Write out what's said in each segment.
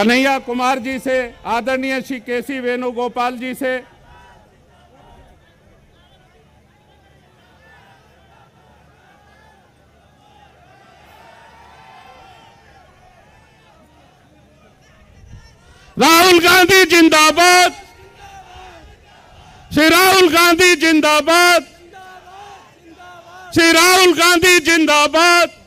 कन्हैया कुमार जी से आदरणीय श्री के सी वेणुगोपाल जी से राहुल गांधी जिंदाबाद श्री राहुल गांधी जिंदाबाद श्री राहुल गांधी जिंदाबाद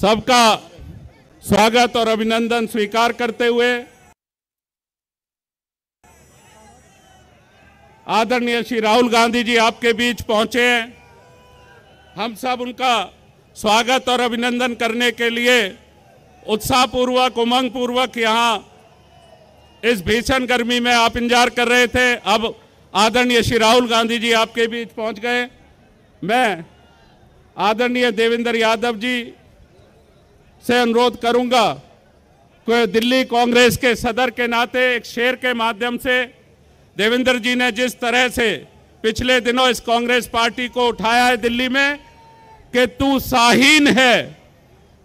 सबका स्वागत और अभिनंदन स्वीकार करते हुए आदरणीय श्री राहुल गांधी जी आपके बीच पहुंचे हैं हम सब उनका स्वागत और अभिनंदन करने के लिए उत्साहपूर्वक उमंग पूर्वक यहाँ इस भीषण गर्मी में आप इंतजार कर रहे थे अब आदरणीय श्री राहुल गांधी जी आपके बीच पहुंच गए मैं आदरणीय देवेंद्र यादव जी से अनुरोध करूंगा कि दिल्ली कांग्रेस के सदर के नाते एक शेर के माध्यम से देवेंद्र जी ने जिस तरह से पिछले दिनों इस कांग्रेस पार्टी को उठाया है दिल्ली में कि तू शाहीन है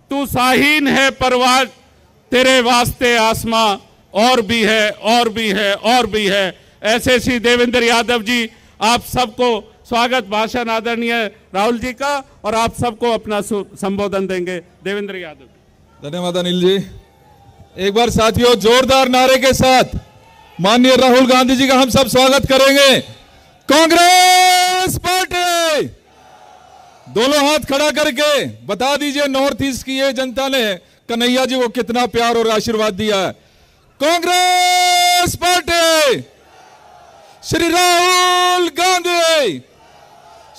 तू शाहीन है परवाज तेरे वास्ते आसमां और भी है और भी है और भी है ऐसे श्री देवेंद्र यादव जी आप सबको स्वागत भाषण आदरणीय राहुल जी का और आप सबको अपना संबोधन देंगे देवेंद्र यादव धन्यवाद अनिल जी एक बार साथियों जोरदार नारे के साथ माननीय राहुल गांधी जी का हम सब स्वागत करेंगे कांग्रेस पार्टी दोनों हाथ खड़ा करके बता दीजिए नॉर्थ ईस्ट की ये जनता ने कन्हैया जी को कितना प्यार और आशीर्वाद दिया है कांग्रेस पार्टी श्री राहुल गांधी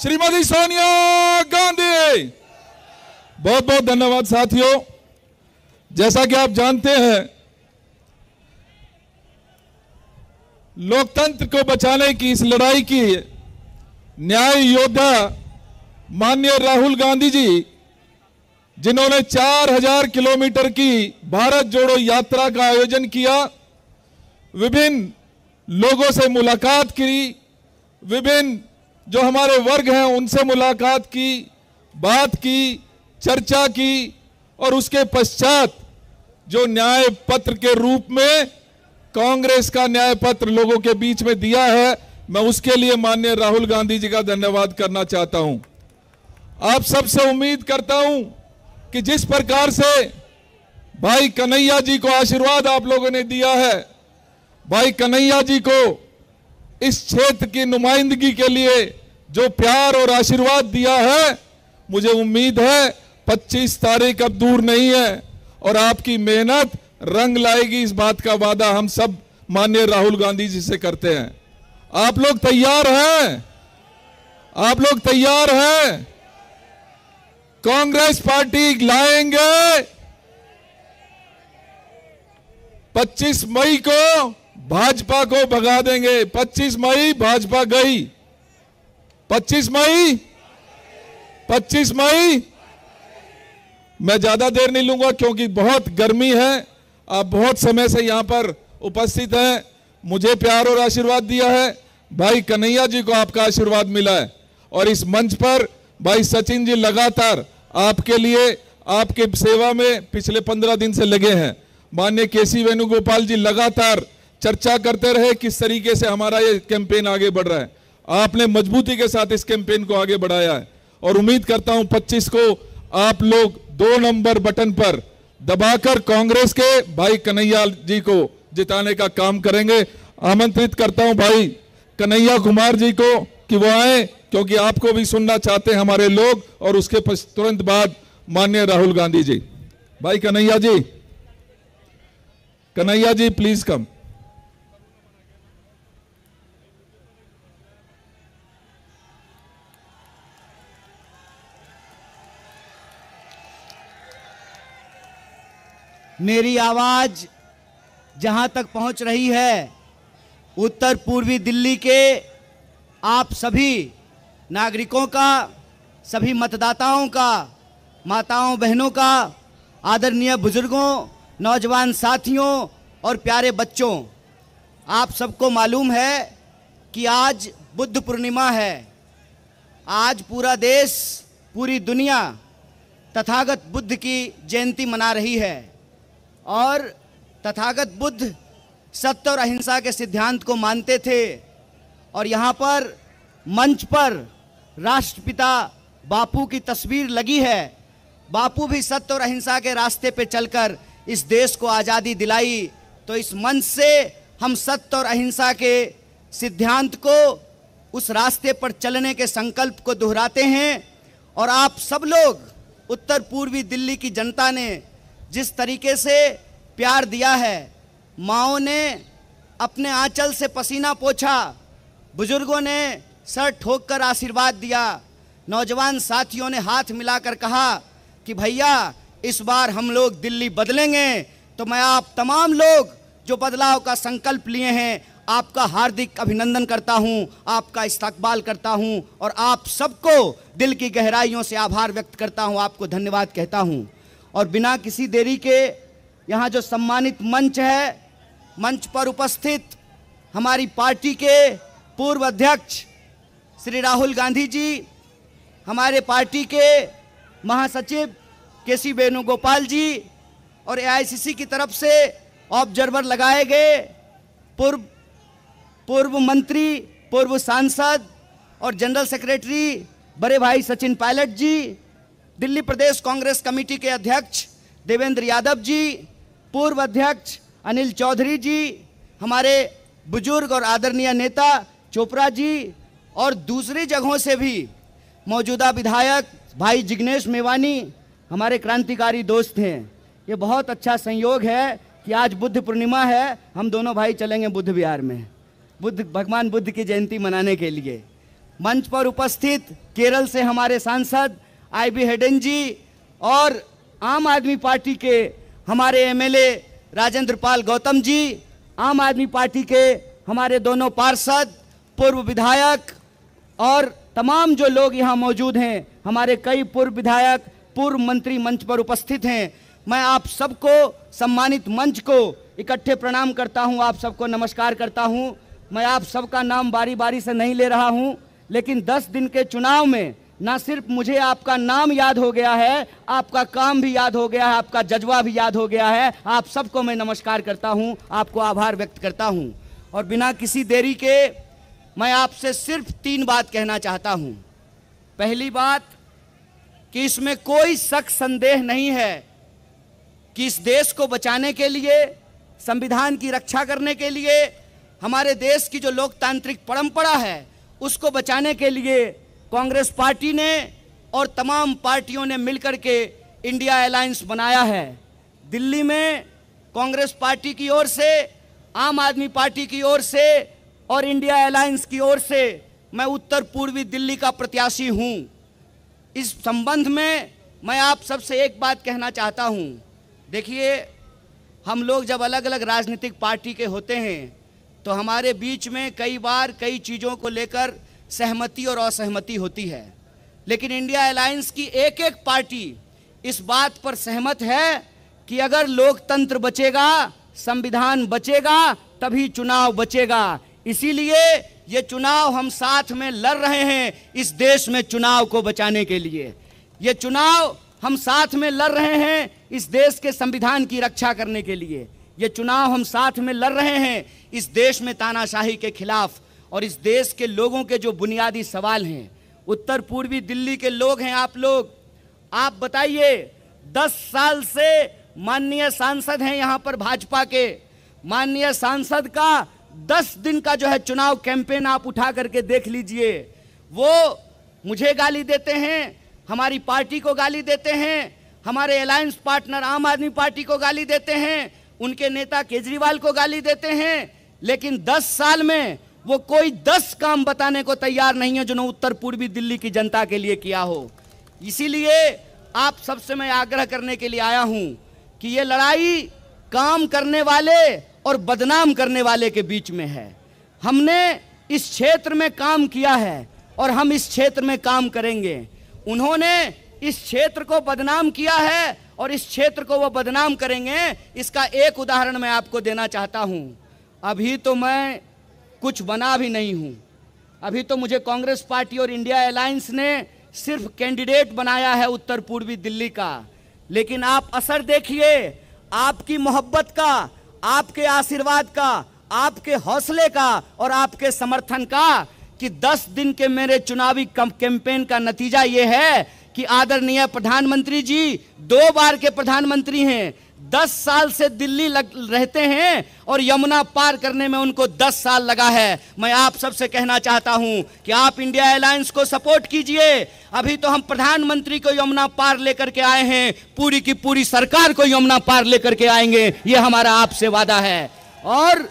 श्रीमती सोनिया गांधी बहुत बहुत धन्यवाद साथियों जैसा कि आप जानते हैं लोकतंत्र को बचाने की इस लड़ाई की न्याय योद्धा माननीय राहुल गांधी जी जिन्होंने 4000 किलोमीटर की भारत जोड़ो यात्रा का आयोजन किया विभिन्न लोगों से मुलाकात की विभिन्न जो हमारे वर्ग हैं उनसे मुलाकात की बात की चर्चा की और उसके पश्चात जो न्याय पत्र के रूप में कांग्रेस का न्याय पत्र लोगों के बीच में दिया है मैं उसके लिए माननीय राहुल गांधी जी का धन्यवाद करना चाहता हूं आप सबसे उम्मीद करता हूं कि जिस प्रकार से भाई कन्हैया जी को आशीर्वाद आप लोगों ने दिया है भाई कन्हैया जी को इस क्षेत्र की नुमाइंदगी के लिए जो प्यार और आशीर्वाद दिया है मुझे उम्मीद है 25 तारीख अब दूर नहीं है और आपकी मेहनत रंग लाएगी इस बात का वादा हम सब माननीय राहुल गांधी जी से करते हैं आप लोग तैयार हैं आप लोग तैयार हैं कांग्रेस पार्टी लाएंगे 25 मई को भाजपा को भगा देंगे 25 मई भाजपा गई 25 मई 25 मई मैं ज्यादा देर नहीं लूंगा क्योंकि बहुत गर्मी है आप बहुत समय से यहां पर उपस्थित हैं मुझे प्यार और आशीर्वाद दिया है भाई कन्हैया जी को आपका आशीर्वाद मिला है और इस मंच पर भाई सचिन जी लगातार आपके लिए आपके सेवा में पिछले पंद्रह दिन से लगे हैं माननीय के सी वेणुगोपाल जी लगातार चर्चा करते रहे किस तरीके से हमारा ये कैंपेन आगे बढ़ रहा है आपने मजबूती के साथ इस कैंपेन को आगे बढ़ाया है और उम्मीद करता हूं 25 को आप लोग दो नंबर बटन पर दबाकर कांग्रेस के भाई कन्हैया जी को जिताने का काम करेंगे आमंत्रित करता हूं भाई कन्हैया कुमार जी को कि वो आए क्योंकि आपको भी सुनना चाहते हैं हमारे लोग और उसके तुरंत बाद माननीय राहुल गांधी जी भाई कन्हैया जी कन्हैया जी प्लीज कम मेरी आवाज़ जहां तक पहुंच रही है उत्तर पूर्वी दिल्ली के आप सभी नागरिकों का सभी मतदाताओं का माताओं बहनों का आदरणीय बुजुर्गों नौजवान साथियों और प्यारे बच्चों आप सबको मालूम है कि आज बुद्ध पूर्णिमा है आज पूरा देश पूरी दुनिया तथागत बुद्ध की जयंती मना रही है और तथागत बुद्ध सत्य और अहिंसा के सिद्धांत को मानते थे और यहाँ पर मंच पर राष्ट्रपिता बापू की तस्वीर लगी है बापू भी सत्य और अहिंसा के रास्ते पे चलकर इस देश को आज़ादी दिलाई तो इस मंच से हम सत्य और अहिंसा के सिद्धांत को उस रास्ते पर चलने के संकल्प को दोहराते हैं और आप सब लोग उत्तर पूर्वी दिल्ली की जनता ने जिस तरीके से प्यार दिया है माओ ने अपने आंचल से पसीना पोछा बुजुर्गों ने सर ठोक कर आशीर्वाद दिया नौजवान साथियों ने हाथ मिलाकर कहा कि भैया इस बार हम लोग दिल्ली बदलेंगे तो मैं आप तमाम लोग जो बदलाव का संकल्प लिए हैं आपका हार्दिक अभिनंदन करता हूं, आपका इस्तकबाल करता हूं और आप सबको दिल की गहराइयों से आभार व्यक्त करता हूं, आपको धन्यवाद कहता हूं। और बिना किसी देरी के यहाँ जो सम्मानित मंच है मंच पर उपस्थित हमारी पार्टी के पूर्व अध्यक्ष श्री राहुल गांधी जी हमारे पार्टी के महासचिव के सी वेणुगोपाल जी और एआईसीसी की तरफ से ऑब्जर्वर लगाए गए पूर्व पूर्व मंत्री पूर्व सांसद और जनरल सेक्रेटरी बड़े भाई सचिन पायलट जी दिल्ली प्रदेश कांग्रेस कमेटी के अध्यक्ष देवेंद्र यादव जी पूर्व अध्यक्ष अनिल चौधरी जी हमारे बुजुर्ग और आदरणीय नेता चोपड़ा जी और दूसरी जगहों से भी मौजूदा विधायक भाई जिग्नेश मेवानी हमारे क्रांतिकारी दोस्त हैं ये बहुत अच्छा संयोग है कि आज बुद्ध पूर्णिमा है हम दोनों भाई चलेंगे बुद्ध विहार में बुद्ध भगवान बुद्ध की जयंती मनाने के लिए मंच पर उपस्थित केरल से हमारे सांसद आई बी हेडन जी और आम आदमी पार्टी के हमारे एमएलए राजेंद्र पाल गौतम जी आम आदमी पार्टी के हमारे दोनों पार्षद पूर्व विधायक और तमाम जो लोग यहाँ मौजूद हैं हमारे कई पूर्व विधायक पूर्व मंत्री मंच पर उपस्थित हैं मैं आप सबको सम्मानित मंच को इकट्ठे प्रणाम करता हूँ आप सबको नमस्कार करता हूँ मैं आप सबका नाम बारी बारी से नहीं ले रहा हूँ लेकिन 10 दिन के चुनाव में ना सिर्फ मुझे आपका नाम याद हो गया है आपका काम भी याद हो गया है आपका जज्बा भी याद हो गया है आप सबको मैं नमस्कार करता हूँ आपको आभार व्यक्त करता हूँ और बिना किसी देरी के मैं आपसे सिर्फ तीन बात कहना चाहता हूँ पहली बात कि इसमें कोई शक संदेह नहीं है कि इस देश को बचाने के लिए संविधान की रक्षा करने के लिए हमारे देश की जो लोकतांत्रिक परंपरा है उसको बचाने के लिए कांग्रेस पार्टी ने और तमाम पार्टियों ने मिलकर के इंडिया अलायंस बनाया है दिल्ली में कांग्रेस पार्टी की ओर से आम आदमी पार्टी की ओर से और इंडिया अलायंस की ओर से मैं उत्तर पूर्वी दिल्ली का प्रत्याशी हूँ इस संबंध में मैं आप सबसे एक बात कहना चाहता हूँ देखिए हम लोग जब अलग अलग राजनीतिक पार्टी के होते हैं तो हमारे बीच में कई बार कई चीज़ों को लेकर सहमति और असहमति होती है लेकिन इंडिया अलायंस की एक एक पार्टी इस बात पर सहमत है कि अगर लोकतंत्र बचेगा संविधान बचेगा तभी चुनाव बचेगा इसीलिए ये चुनाव हम साथ में लड़ रहे हैं इस देश में चुनाव को बचाने के लिए ये चुनाव हम साथ में लड़ रहे हैं इस देश के संविधान की रक्षा करने के लिए ये चुनाव हम साथ में लड़ रहे हैं इस देश में तानाशाही के खिलाफ और इस देश के लोगों के जो बुनियादी सवाल हैं उत्तर पूर्वी दिल्ली के लोग हैं आप लोग आप बताइए दस साल से माननीय सांसद हैं यहाँ पर भाजपा के माननीय सांसद का दस दिन का जो है चुनाव कैंपेन आप उठा करके देख लीजिए वो मुझे गाली देते हैं हमारी पार्टी को गाली देते हैं हमारे अलायंस पार्टनर आम आदमी पार्टी को गाली देते हैं उनके नेता केजरीवाल को गाली देते हैं लेकिन 10 साल में वो कोई दस काम बताने को तैयार नहीं है जो उत्तर पूर्वी दिल्ली की जनता के लिए किया हो इसीलिए आप सबसे मैं आग्रह करने के लिए आया हूं कि ये लड़ाई काम करने वाले और बदनाम करने वाले के बीच में है हमने इस क्षेत्र में काम किया है और हम इस क्षेत्र में काम करेंगे उन्होंने इस क्षेत्र को बदनाम किया है और इस क्षेत्र को वो बदनाम करेंगे इसका एक उदाहरण मैं आपको देना चाहता हूं अभी तो मैं कुछ बना भी नहीं हूं अभी तो मुझे कांग्रेस पार्टी और इंडिया अलायंस ने सिर्फ कैंडिडेट बनाया है उत्तर पूर्वी दिल्ली का लेकिन आप असर देखिए आपकी मोहब्बत का आपके आशीर्वाद का आपके हौसले का और आपके समर्थन का कि 10 दिन के मेरे चुनावी कैंपेन का नतीजा यह है कि आदरणीय प्रधानमंत्री जी दो बार के प्रधानमंत्री हैं दस साल से दिल्ली लग रहते हैं और यमुना पार करने में उनको दस साल लगा है मैं आप सबसे कहना चाहता हूं कि आप इंडिया एयरलाइंस को सपोर्ट कीजिए अभी तो हम प्रधानमंत्री को यमुना पार लेकर के आए हैं पूरी की पूरी सरकार को यमुना पार लेकर के आएंगे ये हमारा आपसे वादा है और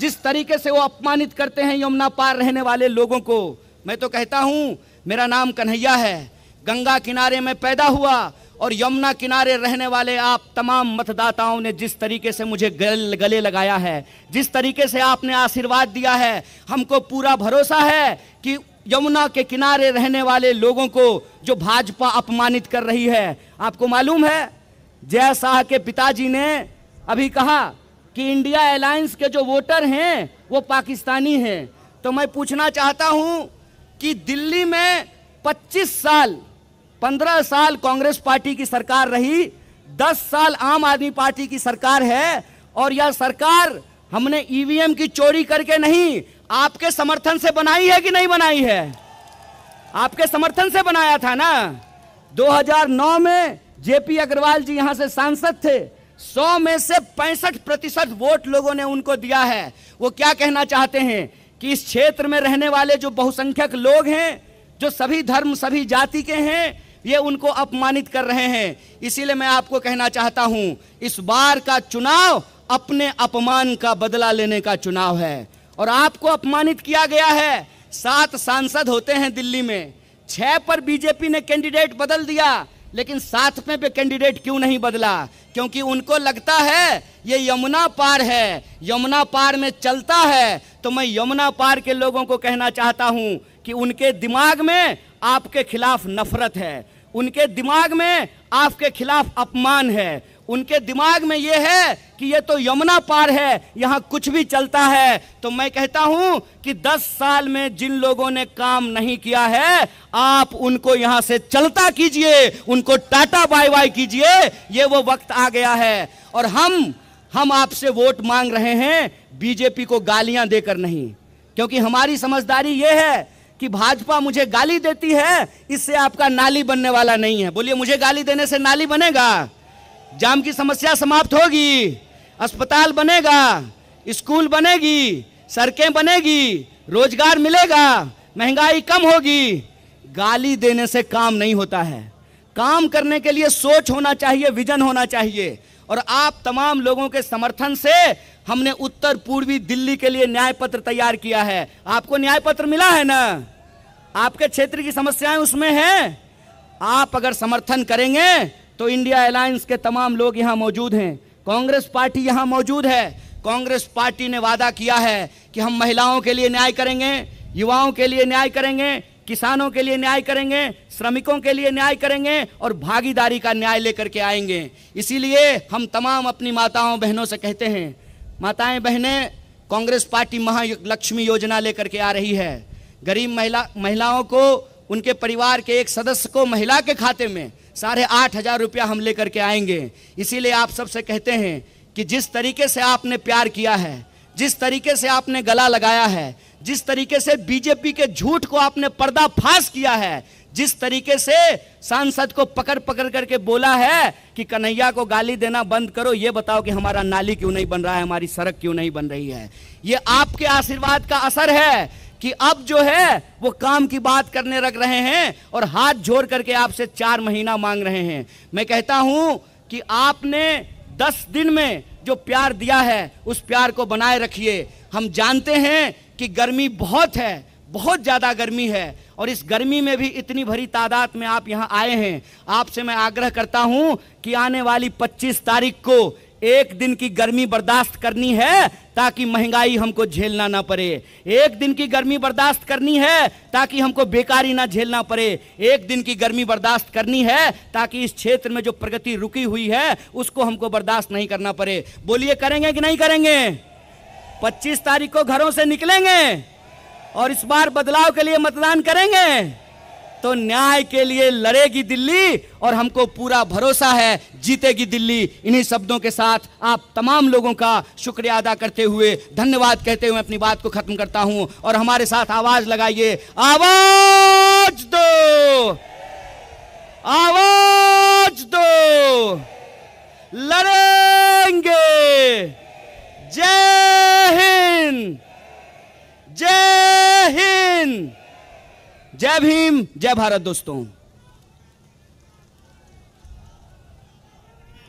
जिस तरीके से वो अपमानित करते हैं यमुना पार रहने वाले लोगों को मैं तो कहता हूँ मेरा नाम कन्हैया है गंगा किनारे में पैदा हुआ और यमुना किनारे रहने वाले आप तमाम मतदाताओं ने जिस तरीके से मुझे गल, गले लगाया है जिस तरीके से आपने आशीर्वाद दिया है हमको पूरा भरोसा है कि यमुना के किनारे रहने वाले लोगों को जो भाजपा अपमानित कर रही है आपको मालूम है जय शाह के पिताजी ने अभी कहा कि इंडिया एलायंस के जो वोटर हैं वो पाकिस्तानी हैं तो मैं पूछना चाहता हूँ कि दिल्ली में 25 साल पंद्रह साल कांग्रेस पार्टी की सरकार रही दस साल आम आदमी पार्टी की सरकार है और यह सरकार हमने ईवीएम की चोरी करके नहीं आपके समर्थन से बनाई है कि नहीं बनाई है आपके समर्थन से बनाया था ना 2009 में जेपी अग्रवाल जी यहां से सांसद थे 100 में से पैंसठ प्रतिशत वोट लोगों ने उनको दिया है वो क्या कहना चाहते हैं कि इस क्षेत्र में रहने वाले जो बहुसंख्यक लोग हैं जो सभी धर्म सभी जाति के हैं ये उनको अपमानित कर रहे हैं इसीलिए मैं आपको कहना चाहता हूं इस बार का चुनाव अपने अपमान का बदला लेने का चुनाव है और आपको अपमानित किया गया है सात सांसद होते हैं दिल्ली में छह पर बीजेपी ने कैंडिडेट बदल दिया लेकिन साथ में पे कैंडिडेट क्यों नहीं बदला क्योंकि उनको लगता है ये यमुना पार है यमुना पार में चलता है तो मैं यमुना पार के लोगों को कहना चाहता हूं कि उनके दिमाग में आपके खिलाफ नफरत है उनके दिमाग में आपके खिलाफ अपमान है उनके दिमाग में यह है कि यह तो यमुना पार है यहां कुछ भी चलता है तो मैं कहता हूं कि 10 साल में जिन लोगों ने काम नहीं किया है आप उनको यहां से चलता कीजिए उनको टाटा बाय बाय कीजिए यह वो वक्त आ गया है और हम हम आपसे वोट मांग रहे हैं बीजेपी को गालियां देकर नहीं क्योंकि हमारी समझदारी यह है कि भाजपा मुझे गाली देती है इससे आपका नाली बनने वाला नहीं है बोलिए मुझे गाली देने से नाली बनेगा जाम की समस्या समाप्त होगी अस्पताल बनेगा स्कूल बनेगी सड़कें बनेगी रोजगार मिलेगा महंगाई कम होगी गाली देने से काम नहीं होता है काम करने के लिए सोच होना चाहिए विजन होना चाहिए और आप तमाम लोगों के समर्थन से हमने उत्तर पूर्वी दिल्ली के लिए न्याय पत्र तैयार किया है आपको न्याय पत्र मिला है ना आपके क्षेत्र की समस्याएं उसमें हैं आप अगर समर्थन करेंगे तो इंडिया अलायंस के तमाम लोग यहां मौजूद हैं कांग्रेस पार्टी यहाँ मौजूद है कांग्रेस पार्टी ने वादा किया है कि हम महिलाओं के लिए न्याय करेंगे युवाओं के लिए न्याय करेंगे किसानों के लिए न्याय करेंगे श्रमिकों के लिए न्याय करेंगे और भागीदारी का न्याय लेकर के आएंगे इसीलिए हम तमाम अपनी माताओं बहनों से कहते हैं माताएं बहनें कांग्रेस पार्टी महालक्ष्मी योजना लेकर के आ रही है गरीब महिला महिलाओं को उनके परिवार के एक सदस्य को महिला के खाते में साढ़े आठ हजार रुपया हम लेकर के आएंगे इसीलिए आप सबसे कहते हैं कि जिस तरीके से आपने प्यार किया है जिस तरीके से आपने गला लगाया है जिस तरीके से बीजेपी के झूठ को आपने पर्दाफाश किया है जिस तरीके से सांसद को पकड़ पकड़ करके बोला है कि कन्हैया को गाली देना बंद करो ये बताओ कि हमारा नाली क्यों नहीं बन रहा है हमारी सड़क क्यों नहीं बन रही है ये आपके आशीर्वाद का असर है कि अब जो है वो काम की बात करने लग रहे हैं और हाथ जोड़ करके आपसे चार महीना मांग रहे हैं मैं कहता हूं कि आपने दस दिन में जो प्यार दिया है उस प्यार को बनाए रखिए हम जानते हैं कि गर्मी बहुत है बहुत ज़्यादा गर्मी है और इस गर्मी में भी इतनी भरी तादाद में आप यहाँ आए हैं आपसे मैं आग्रह करता हूँ कि आने वाली 25 तारीख को एक दिन की गर्मी बर्दाश्त करनी है ताकि महंगाई हमको झेलना ना पड़े एक दिन की गर्मी बर्दाश्त करनी है ताकि हमको बेकारी ना झेलना पड़े एक दिन की गर्मी बर्दाश्त करनी है ताकि इस क्षेत्र में जो प्रगति रुकी हुई है उसको हमको बर्दाश्त नहीं करना पड़े बोलिए करेंगे कि नहीं करेंगे 25 तारीख को घरों से निकलेंगे और इस बार बदलाव के लिए मतदान करेंगे तो न्याय के लिए लड़ेगी दिल्ली और हमको पूरा भरोसा है जीतेगी दिल्ली इन्हीं शब्दों के साथ आप तमाम लोगों का शुक्रिया अदा करते हुए धन्यवाद कहते हुए अपनी बात को खत्म करता हूं और हमारे साथ आवाज लगाइए आवाज दो आवाज दो लड़ेंगे जय हिंद जय जय भीम जय भारत दोस्तों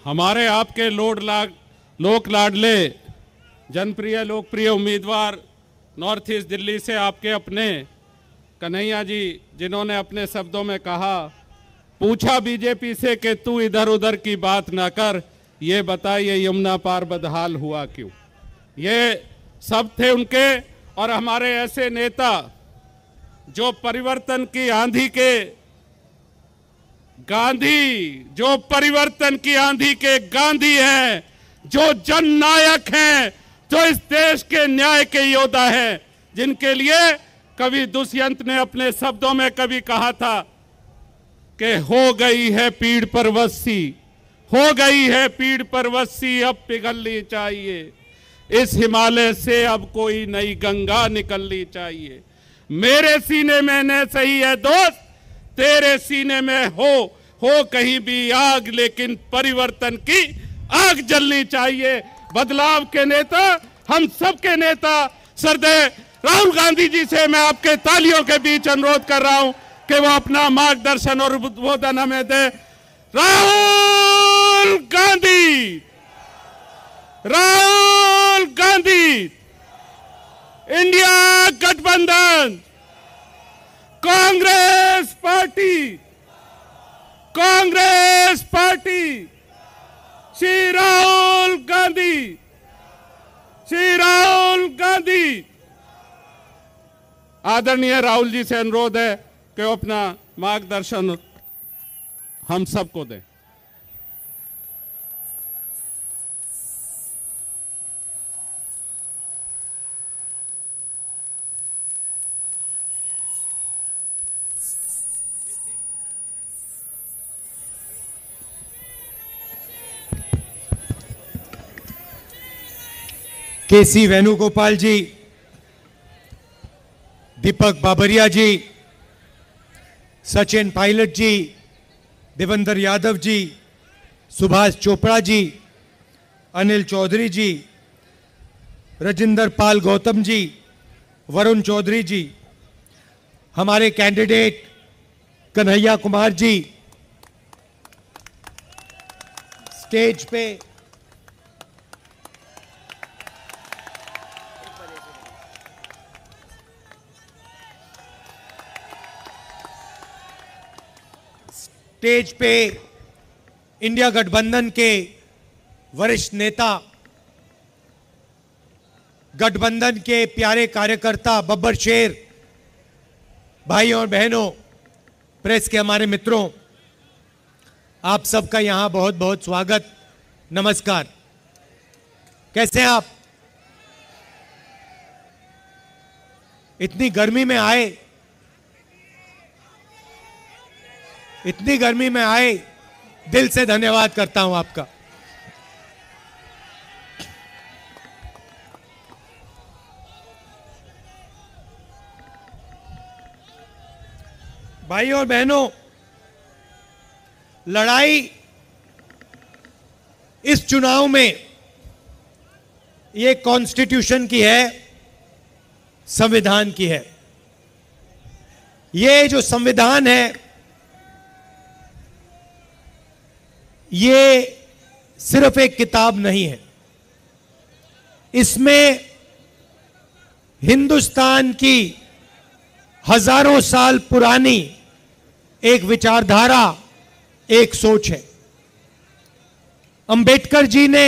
हमारे आपके लोड लाग लोक लाडले जनप्रिय लोकप्रिय उम्मीदवार नॉर्थ ईस्ट दिल्ली से आपके अपने कन्हैया जी जिन्होंने अपने शब्दों में कहा पूछा बीजेपी से कि तू इधर उधर की बात ना कर ये बता ये यमुना पार बदहाल हुआ क्यों ये सब थे उनके और हमारे ऐसे नेता जो परिवर्तन की आंधी के गांधी जो परिवर्तन की आंधी के गांधी हैं जो जननायक हैं जो इस देश के न्याय के योद्धा हैं जिनके लिए कवि दुष्यंत ने अपने शब्दों में कभी कहा था कि हो गई है पीड़ पर वस्सी हो गई है पीड़ पर वस्सी अब पिघलनी चाहिए इस हिमालय से अब कोई नई गंगा निकलनी चाहिए मेरे सीने में न सही है दोस्त तेरे सीने में हो हो कहीं भी आग लेकिन परिवर्तन की आग जलनी चाहिए बदलाव के नेता हम सबके नेता सरदे राहुल गांधी जी से मैं आपके तालियों के बीच अनुरोध कर रहा हूं कि वो अपना मार्गदर्शन और उद्बोधन हमें दे राहुल गांधी राहुल गांधी इंडिया गठबंधन कांग्रेस पार्टी कांग्रेस पार्टी श्री राहुल गांधी श्री राहुल गांधी आदरणीय राहुल जी से अनुरोध है कि अपना मार्गदर्शन हम सबको दें के सी वेणुगोपाल जी दीपक बाबरिया जी सचिन पायलट जी देवेंद्र यादव जी सुभाष चोपड़ा जी अनिल चौधरी जी रजिंदर पाल गौतम जी वरुण चौधरी जी हमारे कैंडिडेट कन्हैया कुमार जी स्टेज पे स्टेज पे इंडिया गठबंधन के वरिष्ठ नेता गठबंधन के प्यारे कार्यकर्ता बब्बर शेर भाई और बहनों प्रेस के हमारे मित्रों आप सबका यहां बहुत बहुत स्वागत नमस्कार कैसे हैं आप इतनी गर्मी में आए इतनी गर्मी में आए दिल से धन्यवाद करता हूं आपका भाई और बहनों लड़ाई इस चुनाव में ये कॉन्स्टिट्यूशन की है संविधान की है ये जो संविधान है ये सिर्फ एक किताब नहीं है इसमें हिंदुस्तान की हजारों साल पुरानी एक विचारधारा एक सोच है अंबेडकर जी ने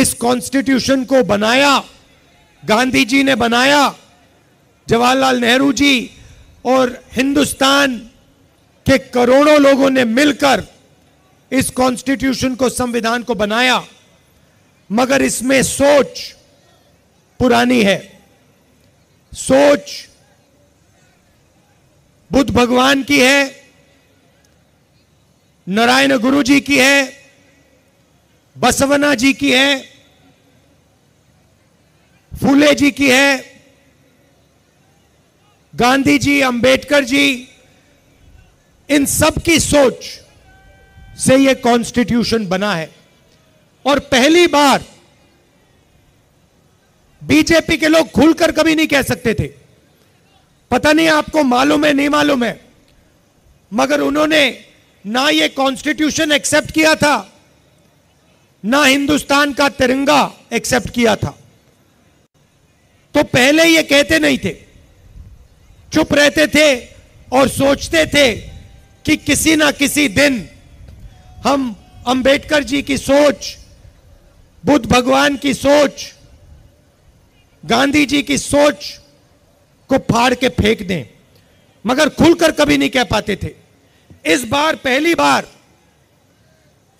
इस कॉन्स्टिट्यूशन को बनाया गांधी जी ने बनाया जवाहरलाल नेहरू जी और हिंदुस्तान के करोड़ों लोगों ने मिलकर इस कॉन्स्टिट्यूशन को संविधान को बनाया मगर इसमें सोच पुरानी है सोच बुद्ध भगवान की है नारायण गुरु जी की है बसवना जी की है फूले जी की है गांधी जी अंबेडकर जी इन सब की सोच से यह कॉन्स्टिट्यूशन बना है और पहली बार बीजेपी के लोग खुलकर कभी नहीं कह सकते थे पता नहीं आपको मालूम है नहीं मालूम है मगर उन्होंने ना ये कॉन्स्टिट्यूशन एक्सेप्ट किया था ना हिंदुस्तान का तिरंगा एक्सेप्ट किया था तो पहले ये कहते नहीं थे चुप रहते थे और सोचते थे कि किसी ना किसी दिन हम अंबेडकर जी की सोच बुद्ध भगवान की सोच गांधी जी की सोच को फाड़ के फेंक दें मगर खुलकर कभी नहीं कह पाते थे इस बार पहली बार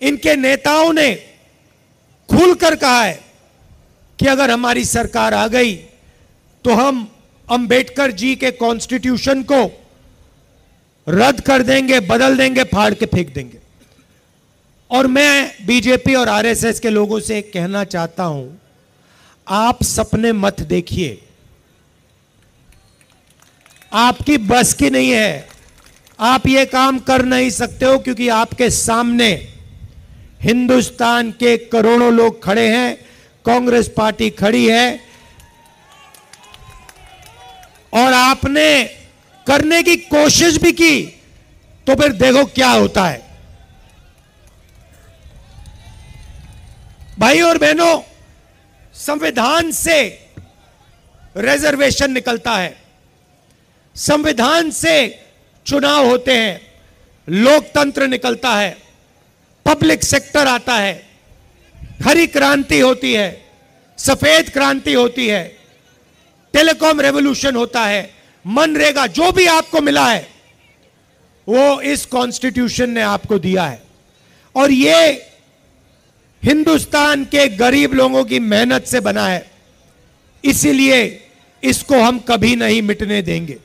इनके नेताओं ने खुलकर कहा है कि अगर हमारी सरकार आ गई तो हम अंबेडकर जी के कॉन्स्टिट्यूशन को रद्द कर देंगे बदल देंगे फाड़ के फेंक देंगे और मैं बीजेपी और आरएसएस के लोगों से कहना चाहता हूं आप सपने मत देखिए आपकी बस की नहीं है आप ये काम कर नहीं सकते हो क्योंकि आपके सामने हिंदुस्तान के करोड़ों लोग खड़े हैं कांग्रेस पार्टी खड़ी है और आपने करने की कोशिश भी की तो फिर देखो क्या होता है भाई और बहनों संविधान से रिजर्वेशन निकलता है संविधान से चुनाव होते हैं लोकतंत्र निकलता है पब्लिक सेक्टर आता है हरी क्रांति होती है सफेद क्रांति होती है टेलीकॉम रेवोल्यूशन होता है मनरेगा जो भी आपको मिला है वो इस कॉन्स्टिट्यूशन ने आपको दिया है और ये हिंदुस्तान के गरीब लोगों की मेहनत से बना है इसीलिए इसको हम कभी नहीं मिटने देंगे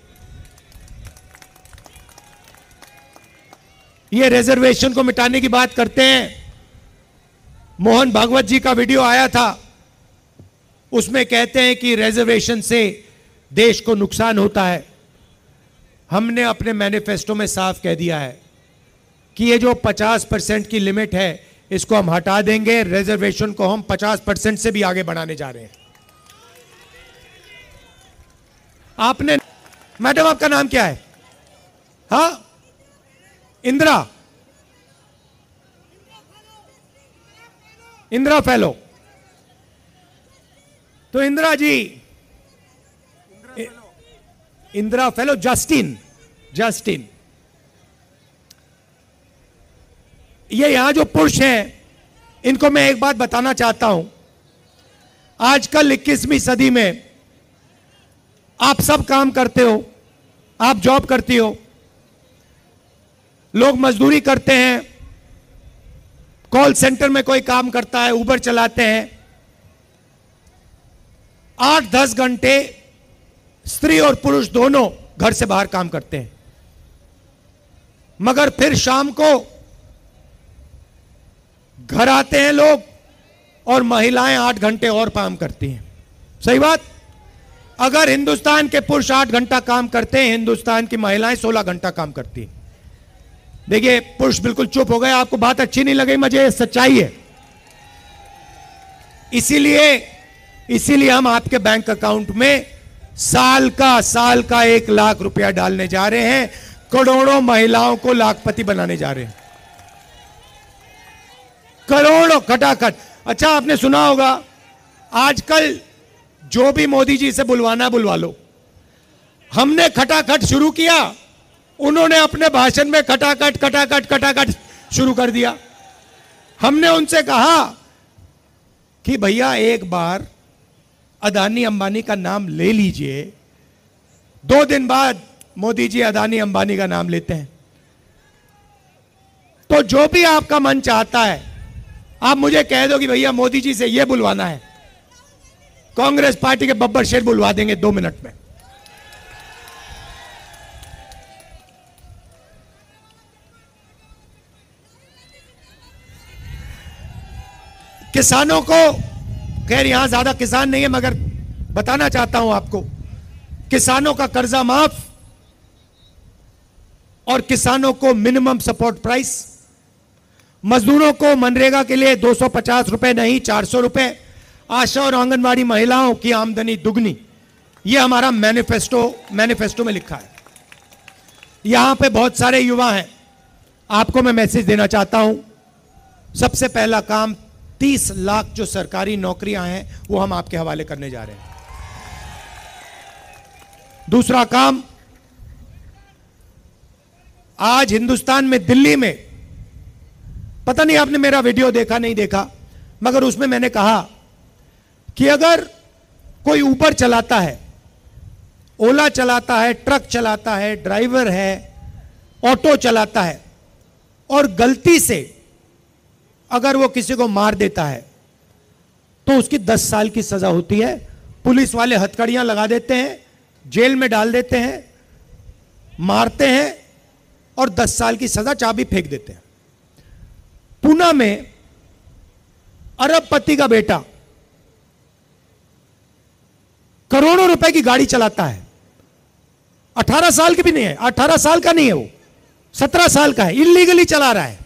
ये रिजर्वेशन को मिटाने की बात करते हैं मोहन भागवत जी का वीडियो आया था उसमें कहते हैं कि रिजर्वेशन से देश को नुकसान होता है हमने अपने मैनिफेस्टो में साफ कह दिया है कि ये जो 50 परसेंट की लिमिट है इसको हम हटा देंगे रिजर्वेशन को हम 50 परसेंट से भी आगे बढ़ाने जा रहे हैं आपने मैडम आपका नाम क्या है हा इंदिरा इंदिरा फैलो तो Indira ji Indira fellow Justin Justin ये यहाँ जो पुरुष हैं इनको मैं एक बात बताना चाहता हूँ आजकल इक्कीसवीं सदी में आप सब काम करते हो आप जॉब करती हो लोग मजदूरी करते हैं कॉल सेंटर में कोई काम करता है ऊबर चलाते हैं आठ दस घंटे स्त्री और पुरुष दोनों घर से बाहर काम करते हैं मगर फिर शाम को घर आते हैं लोग और महिलाएं आठ घंटे और काम करती हैं सही बात अगर हिंदुस्तान के पुरुष आठ घंटा काम करते हैं हिंदुस्तान की महिलाएं सोलह घंटा काम करती हैं देखिए पुरुष बिल्कुल चुप हो गए आपको बात अच्छी नहीं लगी मुझे सच्चाई है इसीलिए इसीलिए हम आपके बैंक अकाउंट में साल का साल का एक लाख रुपया डालने जा रहे हैं करोड़ों महिलाओं को लाखपति बनाने जा रहे हैं करोड़ों खटाखट अच्छा आपने सुना होगा आजकल जो भी मोदी जी से बुलवाना बुलवा लो हमने खटाखट शुरू किया उन्होंने अपने भाषण में खटाखट खटाखट खटाखट शुरू कर दिया हमने उनसे कहा कि भैया एक बार अदानी अंबानी का नाम ले लीजिए दो दिन बाद मोदी जी अदानी अंबानी का नाम लेते हैं तो जो भी आपका मन चाहता है आप मुझे कह दो कि भैया मोदी जी से यह बुलवाना है कांग्रेस पार्टी के बब्बर शेर बुलवा देंगे दो मिनट में किसानों को खैर यहां ज्यादा किसान नहीं है मगर बताना चाहता हूं आपको किसानों का कर्जा माफ और किसानों को मिनिमम सपोर्ट प्राइस मजदूरों को मनरेगा के लिए 250 रुपए नहीं 400 रुपए आशा और आंगनबाड़ी महिलाओं की आमदनी दुगनी ये हमारा मैनिफेस्टो मैनिफेस्टो में लिखा है यहां पे बहुत सारे युवा हैं आपको मैं मैसेज देना चाहता हूं सबसे पहला काम 30 लाख जो सरकारी नौकरियां हैं वो हम आपके हवाले करने जा रहे हैं दूसरा काम आज हिंदुस्तान में दिल्ली में पता नहीं आपने मेरा वीडियो देखा नहीं देखा मगर उसमें मैंने कहा कि अगर कोई ऊबर चलाता है ओला चलाता है ट्रक चलाता है ड्राइवर है ऑटो चलाता है और गलती से अगर वो किसी को मार देता है तो उसकी दस साल की सजा होती है पुलिस वाले हथकड़ियां लगा देते हैं जेल में डाल देते हैं मारते हैं और दस साल की सजा चाबी फेंक देते हैं पुणे में अरबपति का बेटा करोड़ों रुपए की गाड़ी चलाता है 18 साल की भी नहीं है 18 साल का नहीं है वो 17 साल का है इलीगली चला रहा है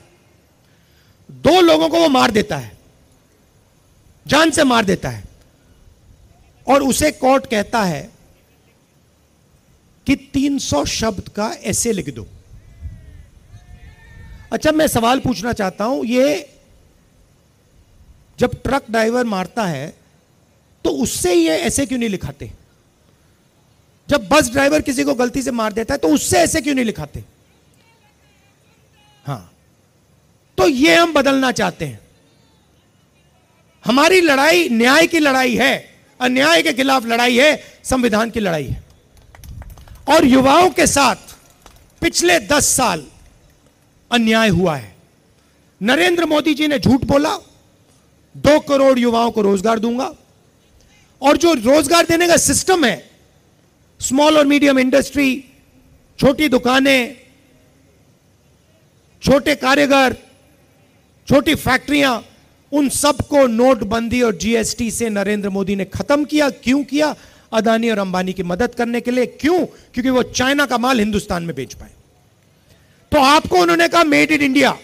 दो लोगों को वो मार देता है जान से मार देता है और उसे कोर्ट कहता है कि 300 शब्द का ऐसे लिख दो अच्छा मैं सवाल पूछना चाहता हूं ये जब ट्रक ड्राइवर मारता है तो उससे ये ऐसे क्यों नहीं लिखाते जब बस ड्राइवर किसी को गलती से मार देता है तो उससे ऐसे क्यों नहीं लिखाते हां तो ये हम बदलना चाहते हैं हमारी लड़ाई न्याय की लड़ाई है अन्याय के खिलाफ लड़ाई है संविधान की लड़ाई है और युवाओं के साथ पिछले दस साल अन्याय हुआ है नरेंद्र मोदी जी ने झूठ बोला दो करोड़ युवाओं को रोजगार दूंगा और जो रोजगार देने का सिस्टम है स्मॉल और मीडियम इंडस्ट्री छोटी दुकानें छोटे कारीगर छोटी फैक्ट्रियां उन सबको नोटबंदी और जीएसटी से नरेंद्र मोदी ने खत्म किया क्यों किया अदानी और अंबानी की मदद करने के लिए क्यों क्योंकि वो चाइना का माल हिंदुस्तान में बेच पाए तो आपको उन्होंने कहा मेड इन इंडिया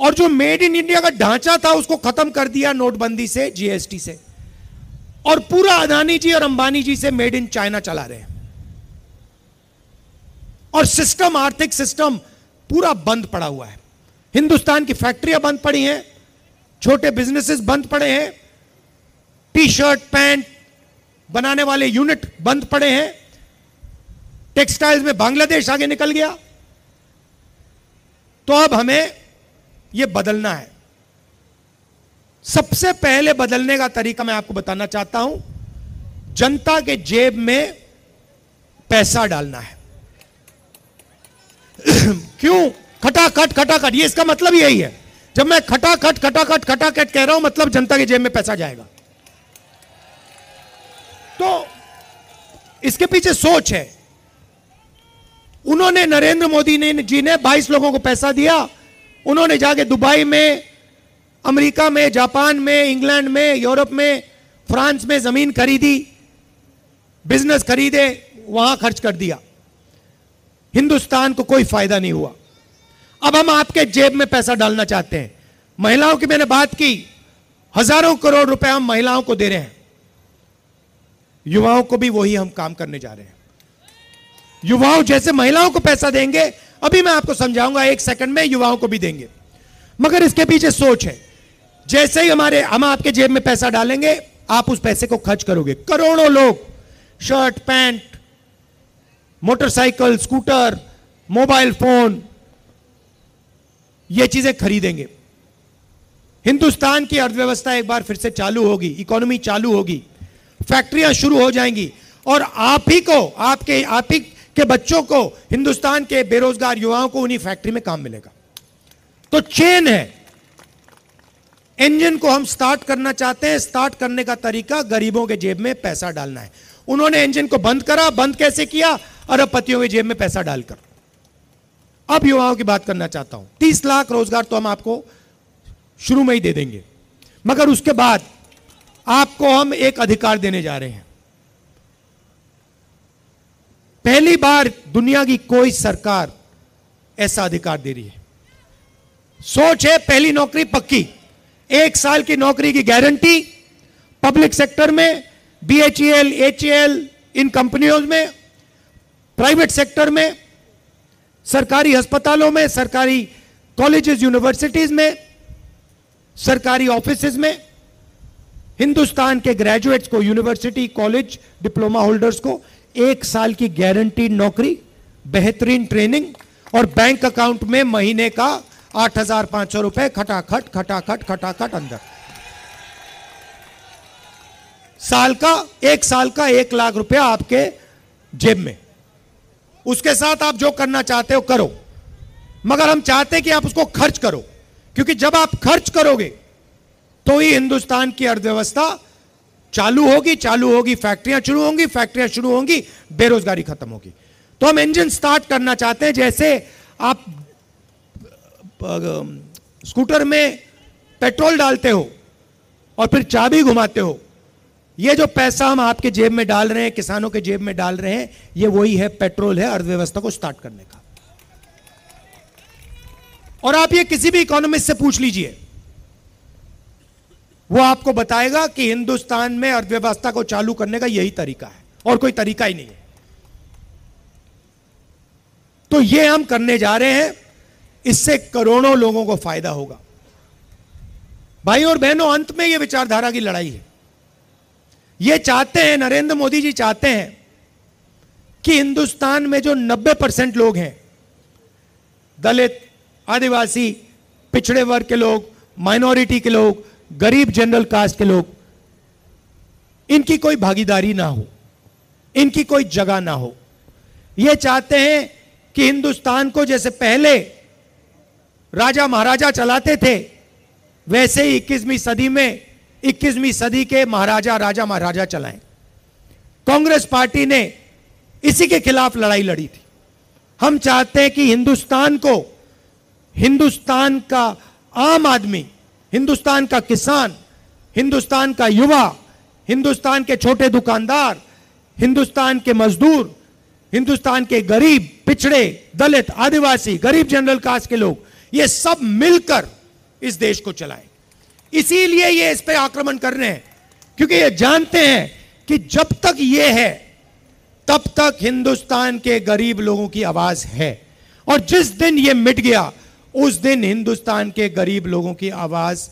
और जो मेड इन इंडिया का ढांचा था उसको खत्म कर दिया नोटबंदी से जीएसटी से और पूरा अदानी जी और अंबानी जी से मेड इन चाइना चला रहे हैं और सिस्टम आर्थिक सिस्टम पूरा बंद पड़ा हुआ है हिंदुस्तान की फैक्ट्रियां बंद पड़ी हैं छोटे बिजनेसेस बंद पड़े हैं टी शर्ट पैंट बनाने वाले यूनिट बंद पड़े हैं टेक्सटाइल्स में बांग्लादेश आगे निकल गया तो अब हमें यह बदलना है सबसे पहले बदलने का तरीका मैं आपको बताना चाहता हूं जनता के जेब में पैसा डालना है क्यों खटाखट खटाखट ये इसका मतलब यही है जब मैं खटाखट खटाखट खटाखट कह रहा हूं मतलब जनता के जेब में पैसा जाएगा तो इसके पीछे सोच है उन्होंने नरेंद्र मोदी ने जी ने 22 लोगों को पैसा दिया उन्होंने जाके दुबई में अमेरिका में जापान में इंग्लैंड में यूरोप में फ्रांस में ज़मीन खरीदी बिजनेस खरीदे वहां खर्च कर दिया हिंदुस्तान को कोई फायदा नहीं हुआ अब हम आपके जेब में पैसा डालना चाहते हैं महिलाओं की मैंने बात की हजारों करोड़ रुपए हम महिलाओं को दे रहे हैं युवाओं को भी वही हम काम करने जा रहे हैं युवाओं जैसे महिलाओं को पैसा देंगे अभी मैं आपको समझाऊंगा एक सेकंड में युवाओं को भी देंगे मगर इसके पीछे सोच है जैसे ही हमारे हम आपके जेब में पैसा डालेंगे आप उस पैसे को खर्च करोगे करोड़ों लोग shirt pant motorcycle scooter mobile phone ये चीजें खरीदेंगे हिंदुस्तान की अर्थव्यवस्था एक बार फिर से चालू होगी इकोनॉमी चालू होगी फैक्ट्रियां शुरू हो जाएंगी और आप ही को आपके आप ही कि बच्चों को हिंदुस्तान के बेरोजगार युवाओं को उन्हीं फैक्ट्री में काम मिलेगा तो चेन है इंजन को हम स्टार्ट करना चाहते हैं स्टार्ट करने का तरीका गरीबों के जेब में पैसा डालना है उन्होंने इंजन को बंद करा बंद कैसे किया अरबपतियों के जेब में पैसा डालकर अब युवाओं की बात करना चाहता हूं तीस लाख रोजगार तो हम आपको शुरू में ही दे देंगे मगर उसके बाद आपको हम एक अधिकार देने जा रहे हैं पहली बार दुनिया की कोई सरकार ऐसा अधिकार दे रही है सोच है पहली नौकरी पक्की एक साल की नौकरी की गारंटी पब्लिक सेक्टर में बीएचईएल एचईएल e e इन कंपनियों में प्राइवेट सेक्टर में सरकारी अस्पतालों में सरकारी कॉलेजेस यूनिवर्सिटीज में सरकारी ऑफिस में हिंदुस्तान के ग्रेजुएट्स को यूनिवर्सिटी कॉलेज डिप्लोमा होल्डर्स को एक साल की गारंटीड नौकरी बेहतरीन ट्रेनिंग और बैंक अकाउंट में महीने का आठ हजार पांच सौ रुपए खटाखट खटाखट खटाखट अंदर साल का एक साल का एक लाख रुपया आपके जेब में उसके साथ आप जो करना चाहते हो करो मगर हम चाहते कि आप उसको खर्च करो क्योंकि जब आप खर्च करोगे तो ही हिंदुस्तान की अर्थव्यवस्था चालू होगी चालू होगी फैक्ट्रियां शुरू होंगी फैक्ट्रियां शुरू होंगी बेरोजगारी खत्म होगी तो हम इंजन स्टार्ट करना चाहते हैं जैसे आप स्कूटर में पेट्रोल डालते हो और फिर चाबी घुमाते हो ये जो पैसा हम आपके जेब में डाल रहे हैं किसानों के जेब में डाल रहे हैं ये वही है पेट्रोल है अर्थव्यवस्था को स्टार्ट करने का और आप ये किसी भी इकोनॉमिस्ट से पूछ लीजिए वो आपको बताएगा कि हिंदुस्तान में अर्थव्यवस्था को चालू करने का यही तरीका है और कोई तरीका ही नहीं है तो ये हम करने जा रहे हैं इससे करोड़ों लोगों को फायदा होगा भाई और बहनों अंत में यह विचारधारा की लड़ाई है ये चाहते हैं नरेंद्र मोदी जी चाहते हैं कि हिंदुस्तान में जो 90 परसेंट लोग हैं दलित आदिवासी पिछड़े वर्ग के लोग माइनॉरिटी के लोग गरीब जनरल कास्ट के लोग इनकी कोई भागीदारी ना हो इनकी कोई जगह ना हो ये चाहते हैं कि हिंदुस्तान को जैसे पहले राजा महाराजा चलाते थे वैसे ही इक्कीसवीं सदी में इक्कीसवीं सदी के महाराजा राजा महाराजा चलाएं कांग्रेस पार्टी ने इसी के खिलाफ लड़ाई लड़ी थी हम चाहते हैं कि हिंदुस्तान को हिंदुस्तान का आम आदमी हिंदुस्तान का किसान हिंदुस्तान का युवा हिंदुस्तान के छोटे दुकानदार हिंदुस्तान के मजदूर हिंदुस्तान के गरीब पिछड़े दलित आदिवासी गरीब जनरल कास्ट के लोग ये सब मिलकर इस देश को चलाए इसीलिए ये इस पर आक्रमण कर रहे हैं क्योंकि ये जानते हैं कि जब तक ये है तब तक हिंदुस्तान के गरीब लोगों की आवाज है और जिस दिन ये मिट गया उस दिन हिंदुस्तान के गरीब लोगों की आवाज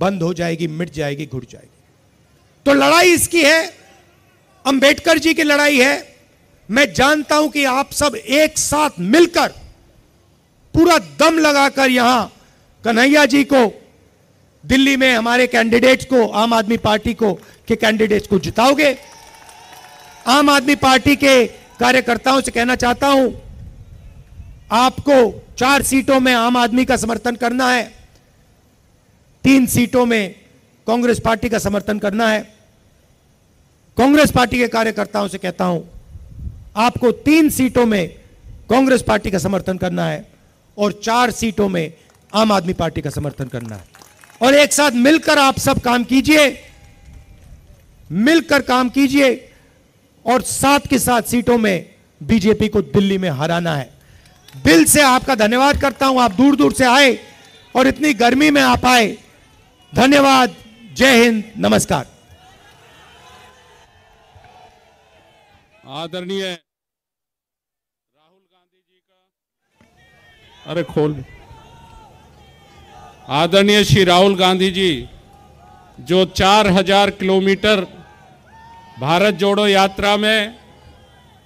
बंद हो जाएगी मिट जाएगी घुट जाएगी तो लड़ाई इसकी है अंबेडकर जी की लड़ाई है मैं जानता हूं कि आप सब एक साथ मिलकर पूरा दम लगाकर यहां कन्हैया जी को दिल्ली में हमारे कैंडिडेट को आम आदमी पार्टी को के कैंडिडेट को जिताओगे आम आदमी पार्टी के कार्यकर्ताओं से कहना चाहता हूं आपको चार सीटों में आम आदमी का समर्थन करना है तीन सीटों में कांग्रेस पार्टी का समर्थन करना है कांग्रेस पार्टी के कार्यकर्ताओं से कहता हूं आपको तीन सीटों में कांग्रेस पार्टी का समर्थन करना है और चार सीटों में आम आदमी पार्टी का समर्थन करना है और एक साथ मिलकर आप सब काम कीजिए मिलकर काम कीजिए और साथ के साथ सीटों में बीजेपी को दिल्ली में हराना है दिल से आपका धन्यवाद करता हूं आप दूर दूर से आए और इतनी गर्मी में आप आए धन्यवाद जय हिंद नमस्कार आदरणीय राहुल गांधी जी का अरे खोल आदरणीय श्री राहुल गांधी जी जो 4000 किलोमीटर भारत जोड़ो यात्रा में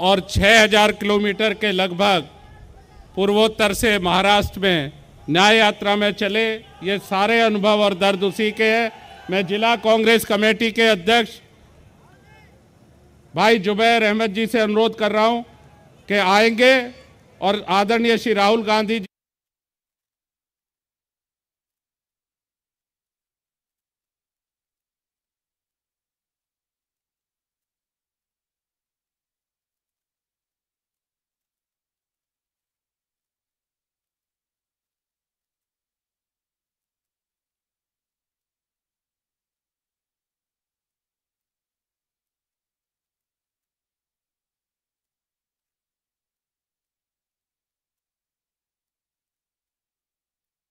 और 6000 किलोमीटर के लगभग पूर्वोत्तर से महाराष्ट्र में न्याय यात्रा में चले ये सारे अनुभव और दर्द उसी के हैं मैं जिला कांग्रेस कमेटी के अध्यक्ष भाई जुबैर अहमद जी से अनुरोध कर रहा हूं कि आएंगे और आदरणीय श्री राहुल गांधी